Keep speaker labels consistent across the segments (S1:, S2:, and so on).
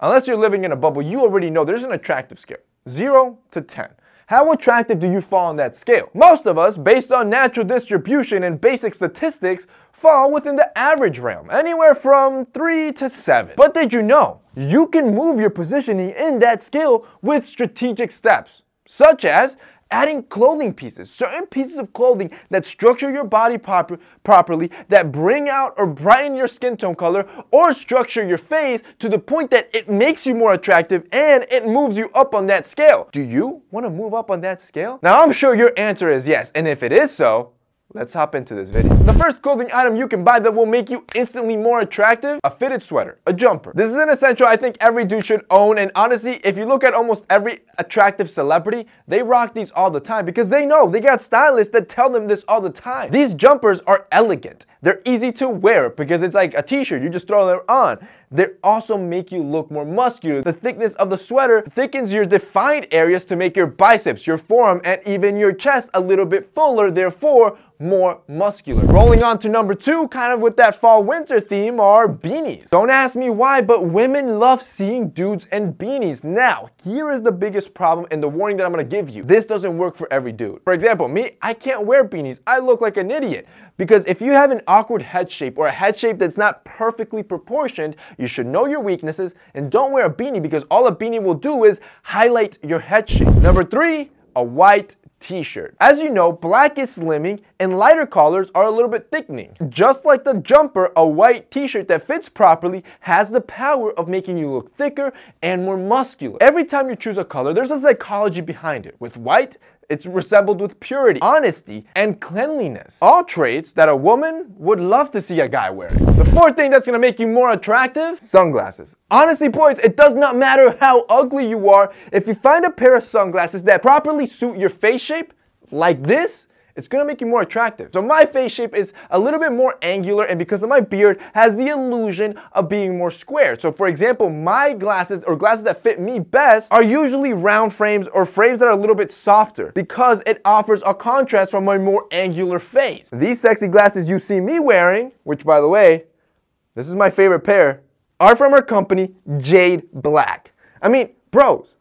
S1: Unless you're living in a bubble, you already know there's an attractive scale, zero to 10. How attractive do you fall on that scale? Most of us, based on natural distribution and basic statistics, fall within the average realm, anywhere from 3 to 7. But did you know? You can move your positioning in that scale with strategic steps, such as adding clothing pieces, certain pieces of clothing that structure your body properly, that bring out or brighten your skin tone color, or structure your face to the point that it makes you more attractive and it moves you up on that scale. Do you want to move up on that scale? Now, I'm sure your answer is yes, and if it is so, Let's hop into this video. The first clothing item you can buy that will make you instantly more attractive, a fitted sweater, a jumper. This is an essential I think every dude should own and honestly, if you look at almost every attractive celebrity, they rock these all the time because they know, they got stylists that tell them this all the time. These jumpers are elegant. They're easy to wear because it's like a t-shirt, you just throw them on. They also make you look more muscular. The thickness of the sweater thickens your defined areas to make your biceps, your forearm, and even your chest a little bit fuller, therefore more muscular. Rolling on to number two, kind of with that fall winter theme are beanies. Don't ask me why, but women love seeing dudes in beanies. Now, here is the biggest problem and the warning that I'm gonna give you. This doesn't work for every dude. For example, me, I can't wear beanies. I look like an idiot. Because if you have an awkward head shape or a head shape that's not perfectly proportioned, you should know your weaknesses and don't wear a beanie because all a beanie will do is highlight your head shape. Number three, a white t-shirt. As you know, black is slimming and lighter colors are a little bit thickening. Just like the jumper, a white t-shirt that fits properly has the power of making you look thicker and more muscular. Every time you choose a color, there's a psychology behind it. With white, it's resembled with purity, honesty, and cleanliness. All traits that a woman would love to see a guy wearing. The fourth thing that's gonna make you more attractive, sunglasses. Honestly, boys, it does not matter how ugly you are. If you find a pair of sunglasses that properly suit your face shape, like this, it's gonna make you more attractive. So my face shape is a little bit more angular and because of my beard has the illusion of being more square. So for example, my glasses or glasses that fit me best are usually round frames or frames that are a little bit softer because it offers a contrast from my more angular face. These sexy glasses you see me wearing, which by the way, this is my favorite pair, are from our company, Jade Black. I mean, bros,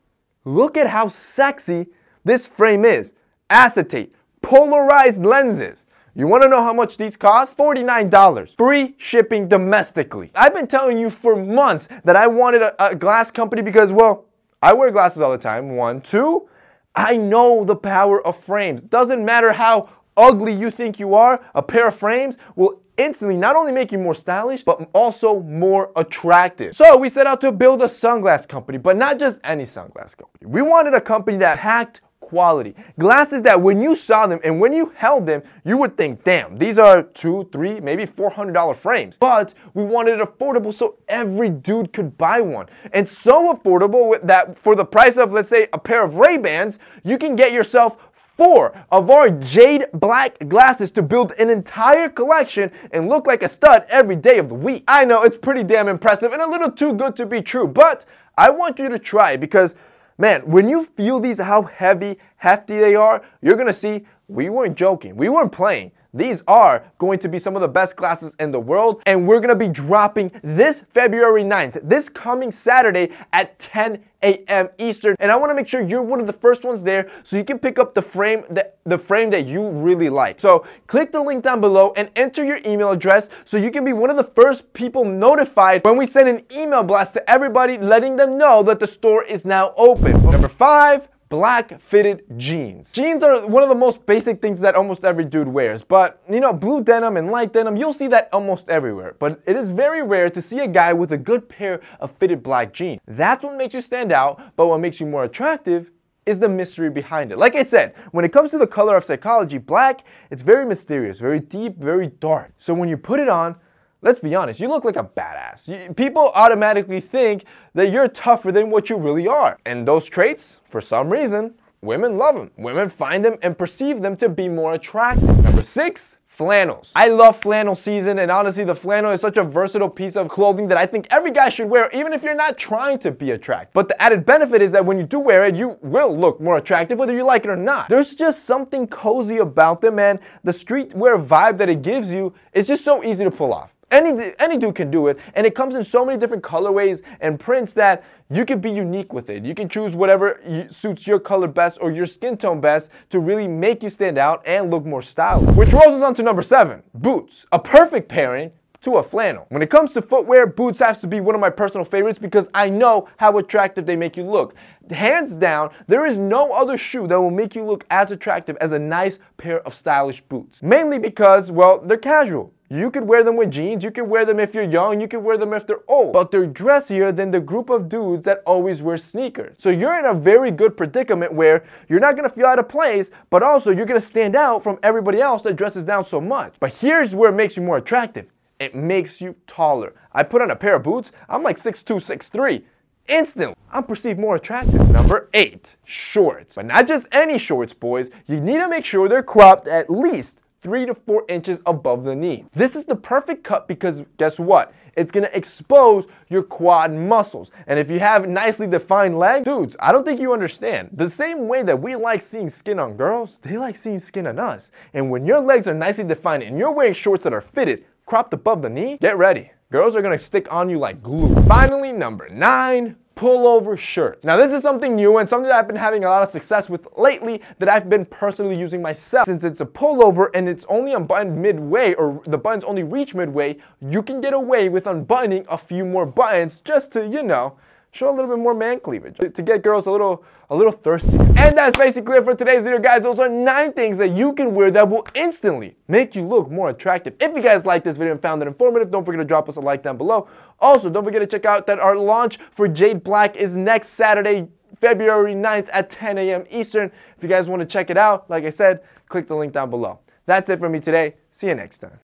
S1: look at how sexy this frame is. Acetate, polarized lenses. You wanna know how much these cost? $49, free shipping domestically. I've been telling you for months that I wanted a, a glass company because, well, I wear glasses all the time, one, two, I know the power of frames. Doesn't matter how ugly you think you are, a pair of frames will instantly not only make you more stylish, but also more attractive. So we set out to build a sunglasses company, but not just any sunglasses company. We wanted a company that packed quality. Glasses that when you saw them and when you held them, you would think, damn, these are two, three, maybe $400 frames. But we wanted it affordable so every dude could buy one. And so affordable that for the price of, let's say, a pair of Ray-Bans, you can get yourself four of our jade black glasses to build an entire collection and look like a stud every day of the week. I know it's pretty damn impressive and a little too good to be true, but I want you to try because Man, when you feel these, how heavy, hefty they are, you're gonna see we weren't joking, we weren't playing. These are going to be some of the best glasses in the world, and we're gonna be dropping this February 9th, this coming Saturday at 10 a.m. Eastern. And I wanna make sure you're one of the first ones there so you can pick up the frame that the frame that you really like. So click the link down below and enter your email address so you can be one of the first people notified when we send an email blast to everybody letting them know that the store is now open. Number five, black fitted jeans. Jeans are one of the most basic things that almost every dude wears, but you know, blue denim and light denim, you'll see that almost everywhere. But it is very rare to see a guy with a good pair of fitted black jeans. That's what makes you stand out, but what makes you more attractive is the mystery behind it. Like I said, when it comes to the color of psychology, black, it's very mysterious, very deep, very dark. So when you put it on, Let's be honest, you look like a badass. people automatically think that you're tougher than what you really are. And those traits, for some reason, women love them. Women find them and perceive them to be more attractive. Number six, flannels. I love flannel season and honestly the flannel is such a versatile piece of clothing that I think every guy should wear even if you're not trying to be attractive. But the added benefit is that when you do wear it, you will look more attractive whether you like it or not. There's just something cozy about them and the streetwear vibe that it gives you is just so easy to pull off. Any, any dude can do it, and it comes in so many different colorways and prints that you can be unique with it. You can choose whatever suits your color best or your skin tone best to really make you stand out and look more stylish. Which rolls us on to number seven, boots. A perfect pairing to a flannel. When it comes to footwear, boots has to be one of my personal favorites because I know how attractive they make you look. Hands down, there is no other shoe that will make you look as attractive as a nice pair of stylish boots. Mainly because, well, they're casual. You could wear them with jeans, you could wear them if you're young, you could wear them if they're old, but they're dressier than the group of dudes that always wear sneakers. So you're in a very good predicament where you're not gonna feel out of place, but also you're gonna stand out from everybody else that dresses down so much. But here's where it makes you more attractive. It makes you taller. I put on a pair of boots, I'm like 6'2", 6'3" instantly. I'm perceived more attractive. Number eight, shorts. But not just any shorts, boys. You need to make sure they're cropped at least three to four inches above the knee. This is the perfect cut because guess what? It's gonna expose your quad muscles. And if you have nicely defined legs, dudes, I don't think you understand. The same way that we like seeing skin on girls, they like seeing skin on us. And when your legs are nicely defined and you're wearing shorts that are fitted, cropped above the knee, get ready. Girls are gonna stick on you like glue. Finally, number nine, pullover shirt. Now this is something new and something that I've been having a lot of success with lately that I've been personally using myself. Since it's a pullover and it's only unbuttoned midway or the buttons only reach midway, you can get away with unbuttoning a few more buttons just to, you know, show a little bit more man cleavage to get girls a little a little thirsty. And that's basically it for today's video, guys. Those are nine things that you can wear that will instantly make you look more attractive. If you guys liked this video and found it informative, don't forget to drop us a like down below. Also, don't forget to check out that our launch for Jade Black is next Saturday, February 9th at 10 a.m. Eastern. If you guys want to check it out, like I said, click the link down below. That's it for me today. See you next time.